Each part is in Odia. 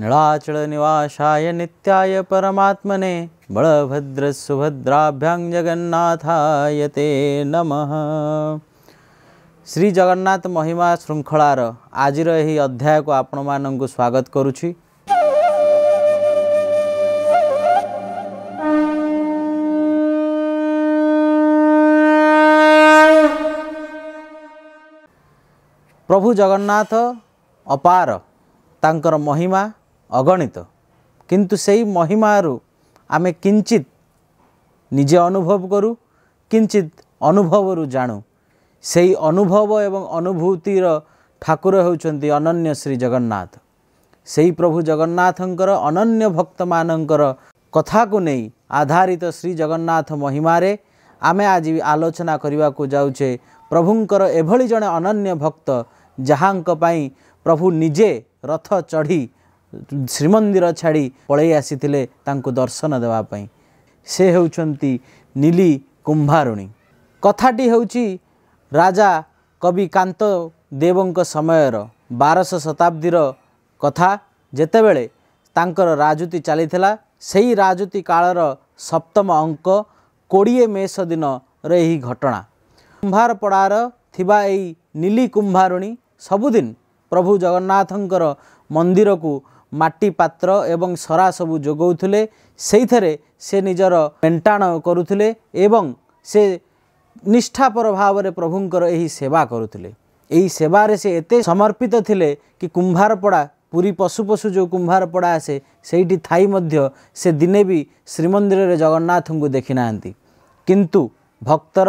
नळाचल निवासाय नित्याय परमात्मने बलभद्रसुभद्राभ्यां जगन्नाथाय ते नमः ଶ୍ରୀ ଜଗନ୍ନାଥ ମହିମା ଶୃଙ୍ଖଳାର ଆଜିର ଏହି ଅଧ୍ୟାୟକୁ ଆପଣମାନଙ୍କୁ ସ୍ୱାଗତ କରୁଛି ପ୍ରଭୁ ଜଗନ୍ନାଥ ଅପାର ତାଙ୍କର ମହିମା ଅଗଣିତ କିନ୍ତୁ ସେଇ ମହିମାରୁ ଆମେ କିଞ୍ଚିତ ନିଜେ ଅନୁଭବ କରୁ କିଞ୍ଚିତ ଅନୁଭବରୁ ଜାଣୁ ସେଇ ଅନୁଭବ ଏବଂ ଅନୁଭୂତିର ଠାକୁର ହେଉଛନ୍ତି ଅନନ୍ୟ ଶ୍ରୀ ଜଗନ୍ନାଥ ସେହି ପ୍ରଭୁ ଜଗନ୍ନାଥଙ୍କର ଅନନ୍ୟ ଭକ୍ତମାନଙ୍କର କଥାକୁ ନେଇ ଆଧାରିତ ଶ୍ରୀ ଜଗନ୍ନାଥ ମହିମାରେ ଆମେ ଆଜି ଆଲୋଚନା କରିବାକୁ ଯାଉଛେ ପ୍ରଭୁଙ୍କର ଏଭଳି ଜଣେ ଅନନ୍ୟ ଭକ୍ତ ଯାହାଙ୍କ ପାଇଁ ପ୍ରଭୁ ନିଜେ ରଥ ଚଢ଼ି ଶ୍ରୀମନ୍ଦିର ଛାଡ଼ି ପଳାଇ ଆସିଥିଲେ ତାଙ୍କୁ ଦର୍ଶନ ଦେବା ପାଇଁ ସେ ହେଉଛନ୍ତି ନୀଲି କୁମ୍ଭାରୁଣୀ କଥାଟି ହେଉଛି ରାଜା କବି କାନ୍ତ ଦେବଙ୍କ ସମୟର ବାରଶହ ଶତାବ୍ଦୀର କଥା ଯେତେବେଳେ ତାଙ୍କର ରାଜୁତି ଚାଲିଥିଲା ସେହି ରାଜୁତି କାଳର ସପ୍ତମ ଅଙ୍କ କୋଡ଼ିଏ ମେଷ ଦିନର ଏହି ଘଟଣା କୁମ୍ଭାରପଡ଼ାର ଥିବା ଏହି ନୀଲି କୁମ୍ଭାରୁଣୀ ସବୁଦିନ ପ୍ରଭୁ ଜଗନ୍ନାଥଙ୍କର ମନ୍ଦିରକୁ ମାଟି ପାତ୍ର ଏବଂ ସରା ସବୁ ଯୋଗାଉଥିଲେ ସେଇଥିରେ ସେ ନିଜର ମେଣ୍ଟାଣ କରୁଥିଲେ ଏବଂ ସେ ନିଷ୍ଠାପର ଭାବରେ ପ୍ରଭୁଙ୍କର ଏହି ସେବା କରୁଥିଲେ ଏହି ସେବାରେ ସେ ଏତେ ସମର୍ପିତ ଥିଲେ କି କୁମ୍ଭାରପଡ଼ା ପୁରୀ ପଶୁ ପଶୁ ଯେଉଁ କୁମ୍ଭାରପଡ଼ା ଆସେ ସେଇଠି ଥାଇ ମଧ୍ୟ ସେ ଦିନେ ବି ଶ୍ରୀମନ୍ଦିରରେ ଜଗନ୍ନାଥଙ୍କୁ ଦେଖିନାହାନ୍ତି କିନ୍ତୁ ଭକ୍ତର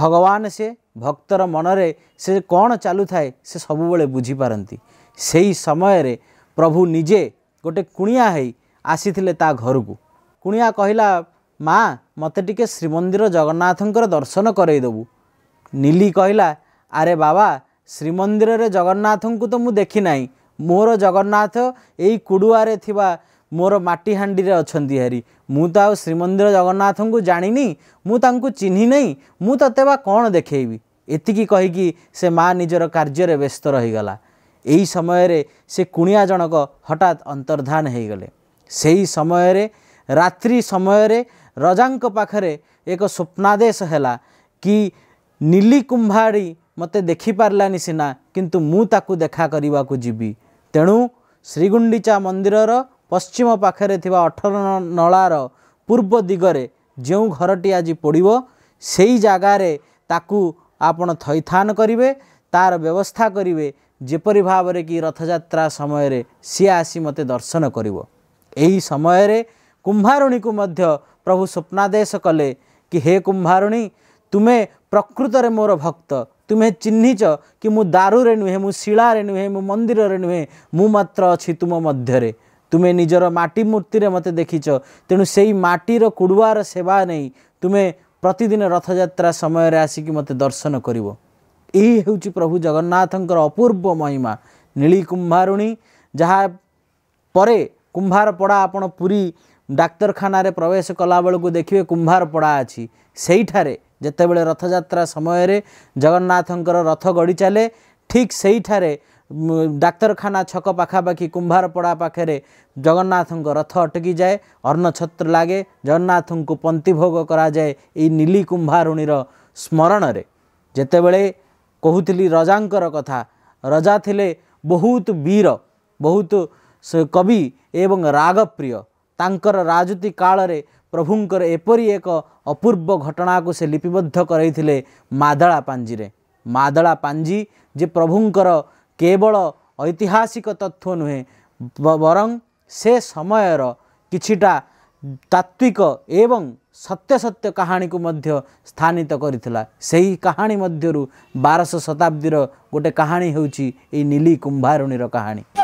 ଭଗବାନ ସେ ଭକ୍ତର ମନରେ ସେ କ'ଣ ଚାଲୁଥାଏ ସେ ସବୁବେଳେ ବୁଝିପାରନ୍ତି ସେହି ସମୟରେ ପ୍ରଭୁ ନିଜେ ଗୋଟେ କୁଣିଆ ହେଇ ଆସିଥିଲେ ତା ଘରକୁ କୁଣିଆ କହିଲା ମା ମୋତେ ଟିକେ ଶ୍ରୀମନ୍ଦିର ଜଗନ୍ନାଥଙ୍କର ଦର୍ଶନ କରାଇଦେବୁ ନୀଲି କହିଲା ଆରେ ବାବା ଶ୍ରୀମନ୍ଦିରରେ ଜଗନ୍ନାଥଙ୍କୁ ତ ମୁଁ ଦେଖିନାହିଁ ମୋର ଜଗନ୍ନାଥ ଏଇ କୁଡ଼ୁଆରେ ଥିବା ମୋର ମାଟିହାଣ୍ଡିରେ ଅଛନ୍ତି ହେରି ମୁଁ ତ ଆଉ ଶ୍ରୀମନ୍ଦିର ଜଗନ୍ନାଥଙ୍କୁ ଜାଣିନି ମୁଁ ତାଙ୍କୁ ଚିହ୍ନି ନାହିଁ ମୁଁ ତତେ ବା କ'ଣ ଦେଖେଇବି ଏତିକି କହିକି ସେ ମା' ନିଜର କାର୍ଯ୍ୟରେ ବ୍ୟସ୍ତ ରହିଗଲା ଏହି ସମୟରେ ସେ କୁଣିଆ ଜଣକ ହଠାତ୍ ଅନ୍ତର୍ଦ୍ଧାନ ହୋଇଗଲେ ସେହି ସମୟରେ ରାତ୍ରି ସମୟରେ ରଜାଙ୍କ ପାଖରେ ଏକ ସ୍ୱପ୍ନାଦେଶ ହେଲା କି ନୀଲି କୁମ୍ଭାଡ଼ି ମୋତେ ଦେଖିପାରିଲାନି ସିନା କିନ୍ତୁ ମୁଁ ତାକୁ ଦେଖା କରିବାକୁ ଯିବି ତେଣୁ ଶ୍ରୀଗୁଣ୍ଡିଚା ମନ୍ଦିରର ପଶ୍ଚିମ ପାଖରେ ଥିବା ଅଠର ନଳାର ପୂର୍ବ ଦିଗରେ ଯେଉଁ ଘରଟି ଆଜି ପଡ଼ିବ ସେଇ ଜାଗାରେ ତାକୁ ଆପଣ ଥଇଥାନ କରିବେ ତାର ବ୍ୟବସ୍ଥା କରିବେ ଯେପରି ଭାବରେ କି ରଥଯାତ୍ରା ସମୟରେ ସିଏ ଆସି ମୋତେ ଦର୍ଶନ କରିବ ଏହି ସମୟରେ କୁମ୍ଭାରୁଣୀକୁ ମଧ୍ୟ ପ୍ରଭୁ ସ୍ୱପ୍ନାଦେଶ କଲେ କି ହେ କୁମ୍ଭାରୁଣୀ ତୁମେ ପ୍ରକୃତରେ ମୋର ଭକ୍ତ ତୁମେ ଚିହ୍ନିଛ କି ମୁଁ ଦାରୁରେ ନୁହେଁ ମୁଁ ଶିଳାରେ ନୁହେଁ ମୁଁ ମନ୍ଦିରରେ ନୁହେଁ ମୁଁ ମାତ୍ର ଅଛି ତୁମ ମଧ୍ୟରେ ତୁମେ ନିଜର ମାଟି ମୂର୍ତ୍ତିରେ ମୋତେ ଦେଖିଛ ତେଣୁ ସେଇ ମାଟିର କୁଡ଼ୁଆର ସେବା ନେଇ ତୁମେ ପ୍ରତିଦିନ ରଥଯାତ୍ରା ସମୟରେ ଆସିକି ମୋତେ ଦର୍ଶନ କରିବ ଏହି ହେଉଛି ପ୍ରଭୁ ଜଗନ୍ନାଥଙ୍କର ଅପୂର୍ବ ମହିମା ନୀଳି କୁମ୍ଭାରୁଣୀ ଯାହା ପରେ କୁମ୍ଭାରପଡ଼ା ଆପଣ ପୁରୀ ଡାକ୍ତରଖାନାରେ ପ୍ରବେଶ କଲାବେଳକୁ ଦେଖିବେ କୁମ୍ଭାରପଡ଼ା ଅଛି ସେଇଠାରେ ଯେତେବେଳେ ରଥଯାତ୍ରା ସମୟରେ ଜଗନ୍ନାଥଙ୍କର ରଥ ଗଢ଼ି ଚାଲେ ଠିକ୍ ସେଇଠାରେ ଡାକ୍ତରଖାନା ଛକ ପାଖାପାଖି କୁମ୍ଭାରପଡ଼ା ପାଖରେ ଜଗନ୍ନାଥଙ୍କ ରଥ ଅଟକି ଯାଏ ଅର୍ଣ୍ଣଛତ୍ର ଲାଗେ ଜଗନ୍ନାଥଙ୍କୁ ପନ୍ତିଭୋଗ କରାଯାଏ ଏଇ ନୀଲି କୁମ୍ଭାରୁଣୀର ସ୍ମରଣରେ ଯେତେବେଳେ କହୁଥିଲି ରଜାଙ୍କର କଥା ରଜା ଥିଲେ ବହୁତ ବୀର ବହୁତ କବି ଏବଂ ରାଗପ୍ରିୟ ତାଙ୍କର ରାଜୁତି କାଳରେ ପ୍ରଭୁଙ୍କର ଏପରି ଏକ ଅପୂର୍ବ ଘଟଣାକୁ ସେ ଲିପିବଦ୍ଧ କରାଇଥିଲେ ମାଦଳା ପାଞ୍ଜିରେ ମାଦଳା ପାଞ୍ଜି ଯେ ପ୍ରଭୁଙ୍କର କେବଳ ଐତିହାସିକ ତତ୍ତ୍ୱ ନୁହେଁ ବରଂ ସେ ସମୟର କିଛିଟା ତାତ୍ତ୍ୱିକ ଏବଂ ସତ୍ୟସତ୍ୟ କାହାଣୀକୁ ମଧ୍ୟ ସ୍ଥାନିତ କରିଥିଲା ସେହି କାହାଣୀ ମଧ୍ୟରୁ ବାରଶହ ଶତାବ୍ଦୀର ଗୋଟିଏ କାହାଣୀ ହେଉଛି ଏଇ ନୀଲି କୁମ୍ଭାରୁଣୀର କାହାଣୀ